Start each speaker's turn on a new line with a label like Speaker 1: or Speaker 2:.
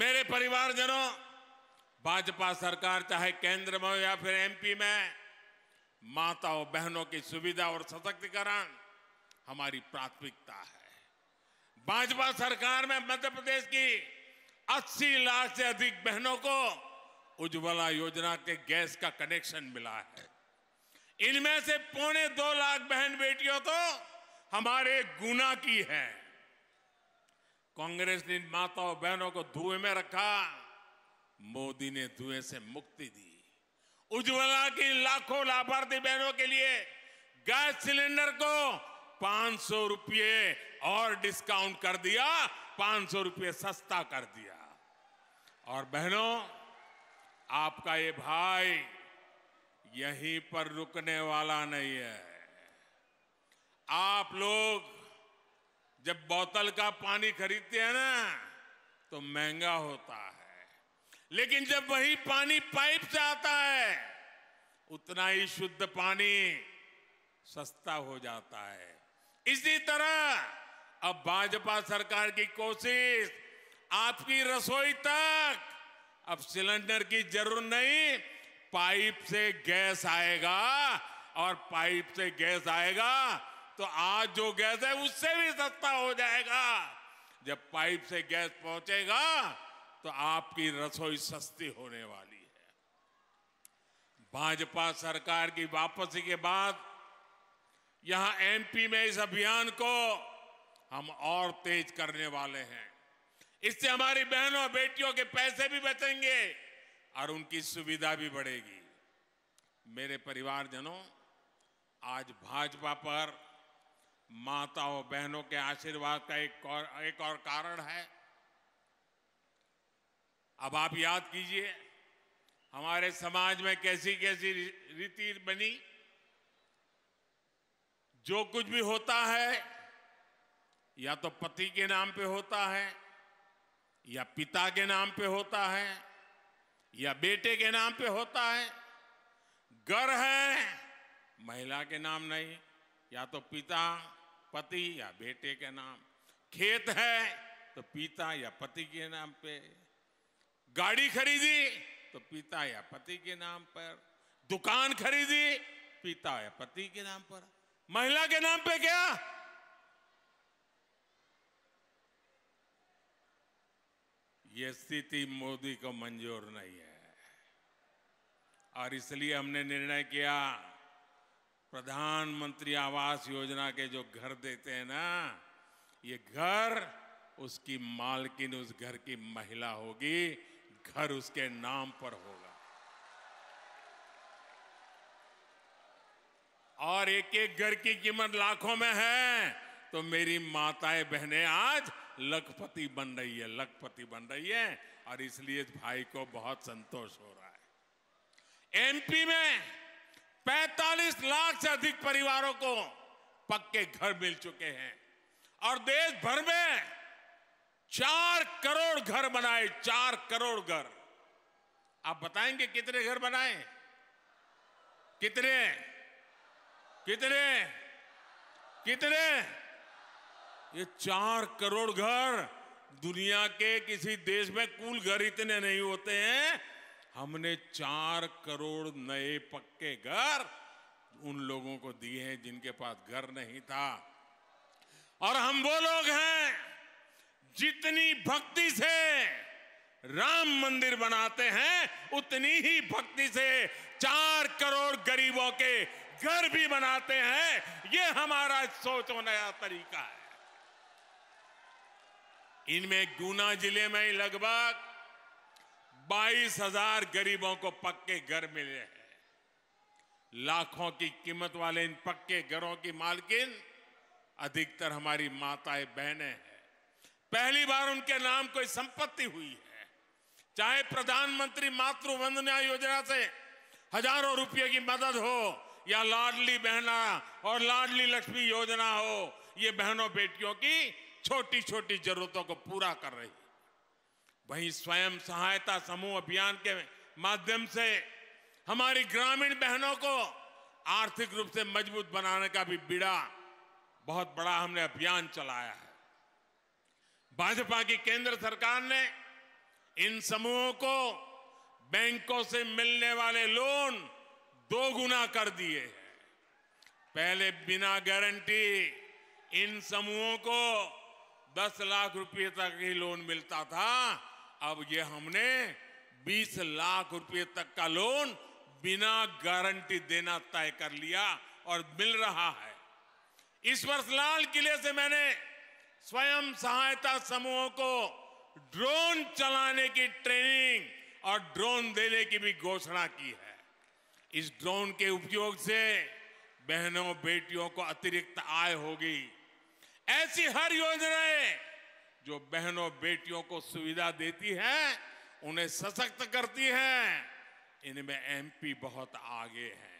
Speaker 1: मेरे परिवारजनों भाजपा सरकार चाहे केंद्र में या फिर एमपी में माताओं बहनों की सुविधा और सशक्तिकरण हमारी प्राथमिकता है भाजपा सरकार में मध्य प्रदेश की 80 लाख से अधिक बहनों को उज्ज्वला योजना के गैस का कनेक्शन मिला है इनमें से पौने दो लाख बहन बेटियों तो हमारे गुना की हैं कांग्रेस ने माताओं बहनों को धुएं में रखा मोदी ने धुएं से मुक्ति दी उज्ज्वला की लाखों लाभार्थी बहनों के लिए गैस सिलेंडर को पांच सौ रुपये और डिस्काउंट कर दिया पांच सौ रुपये सस्ता कर दिया और बहनों आपका ये भाई यहीं पर रुकने वाला नहीं है आप लोग जब बोतल का पानी खरीदते हैं ना तो महंगा होता है लेकिन जब वही पानी पाइप से आता है उतना ही शुद्ध पानी सस्ता हो जाता है इसी तरह अब भाजपा सरकार की कोशिश आपकी रसोई तक अब सिलेंडर की जरूरत नहीं पाइप से गैस आएगा और पाइप से गैस आएगा तो आज जो गैस है उससे भी सस्ता हो जाएगा जब पाइप से गैस पहुंचेगा तो आपकी रसोई सस्ती होने वाली है भाजपा सरकार की वापसी के बाद यहां एमपी में इस अभियान को हम और तेज करने वाले हैं इससे हमारी बहनों बेटियों के पैसे भी बचेंगे और उनकी सुविधा भी बढ़ेगी मेरे परिवारजनों आज भाजपा पर माताओं बहनों के आशीर्वाद का एक और एक और कारण है अब आप याद कीजिए हमारे समाज में कैसी कैसी रीति बनी जो कुछ भी होता है या तो पति के नाम पे होता है या पिता के नाम पे होता है या बेटे के नाम पे होता है घर है महिला के नाम नहीं या तो पिता पति या बेटे के नाम खेत है तो पिता या पति के नाम पे गाड़ी खरीदी तो पिता या पति के नाम पर दुकान खरीदी पिता या पति के नाम पर महिला के नाम पे क्या ये स्थिति मोदी को मंजूर नहीं है और इसलिए हमने निर्णय किया प्रधानमंत्री आवास योजना के जो घर देते हैं ना ये घर उसकी मालकिन उस घर की महिला होगी घर उसके नाम पर होगा और एक एक घर की कीमत लाखों में है तो मेरी माताएं बहनें आज लखपति बन रही है लखपति बन रही है और इसलिए भाई को बहुत संतोष हो रहा है एमपी में 45 लाख से अधिक परिवारों को पक्के घर मिल चुके हैं और देश भर में चार करोड़ घर बनाए चार करोड़ घर आप बताएंगे कितने घर बनाए कितने कितने कितने ये चार करोड़ घर दुनिया के किसी देश में कुल घर इतने नहीं होते हैं हमने चार करोड़ नए पक्के घर उन लोगों को दिए हैं जिनके पास घर नहीं था और हम वो लोग हैं जितनी भक्ति से राम मंदिर बनाते हैं उतनी ही भक्ति से चार करोड़ गरीबों के घर भी बनाते हैं ये हमारा सोचो नया तरीका है इनमें गुना जिले में ही लगभग बाईस हजार गरीबों को पक्के घर मिले हैं लाखों की कीमत वाले इन पक्के घरों की मालकिन अधिकतर हमारी माताएं बहनें हैं पहली बार उनके नाम कोई संपत्ति हुई है चाहे प्रधानमंत्री मातृ वंदना योजना से हजारों रुपये की मदद हो या लाडली बहना और लाडली लक्ष्मी योजना हो ये बहनों बेटियों की छोटी छोटी जरूरतों को पूरा कर रही है वहीं स्वयं सहायता समूह अभियान के माध्यम से हमारी ग्रामीण बहनों को आर्थिक रूप से मजबूत बनाने का भी बीड़ा बहुत बड़ा हमने अभियान चलाया है भाजपा की केंद्र सरकार ने इन समूहों को बैंकों से मिलने वाले लोन दो गुना कर दिए हैं पहले बिना गारंटी इन समूहों को 10 लाख रुपए तक ही लोन मिलता था अब ये हमने 20 लाख रुपए तक का लोन बिना गारंटी देना तय कर लिया और मिल रहा है इस वर्ष लाल किले से मैंने स्वयं सहायता समूहों को ड्रोन चलाने की ट्रेनिंग और ड्रोन देने की भी घोषणा की है इस ड्रोन के उपयोग से बहनों बेटियों को अतिरिक्त आय होगी ऐसी हर योजनाएं जो बहनों बेटियों को सुविधा देती है उन्हें सशक्त करती है इनमें एमपी बहुत आगे है